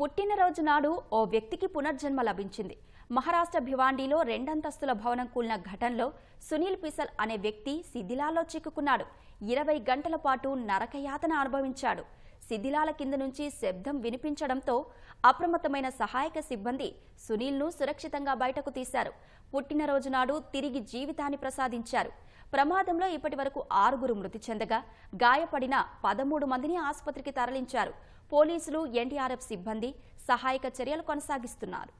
పుట్టినరోజు నాడు ఓ వ్యక్తికి పునర్జన్మ లభించింది మహారాష్ట్ర భివాండిలో రెండంతస్తుల భవనం కూలిన ఘటనలో సునీల్ పిసల్ అనే వ్యక్తి శిథిలాల్లో చిక్కుకున్నాడు ఇరవై గంటల పాటు నరకయాతన అనుభవించాడు శిథిలాల కింద నుంచి శబ్దం వినిపించడంతో అప్రమత్తమైన సహాయక సిబ్బంది సునీల్ను సురక్షితంగా బయటకు తీశారు పుట్టినరోజు నాడు తిరిగి జీవితాన్ని ప్రసాదించారు ప్రమాదంలో ఇప్పటి వరకు ఆరుగురు మృతి చెందగా గాయపడిన పదమూడు మందిని ఆసుపత్రికి తరలించారు పోలీసులు ఎన్డీఆర్ఎఫ్ సిబ్బంది సహాయక చర్యలు కొనసాగిస్తున్నారు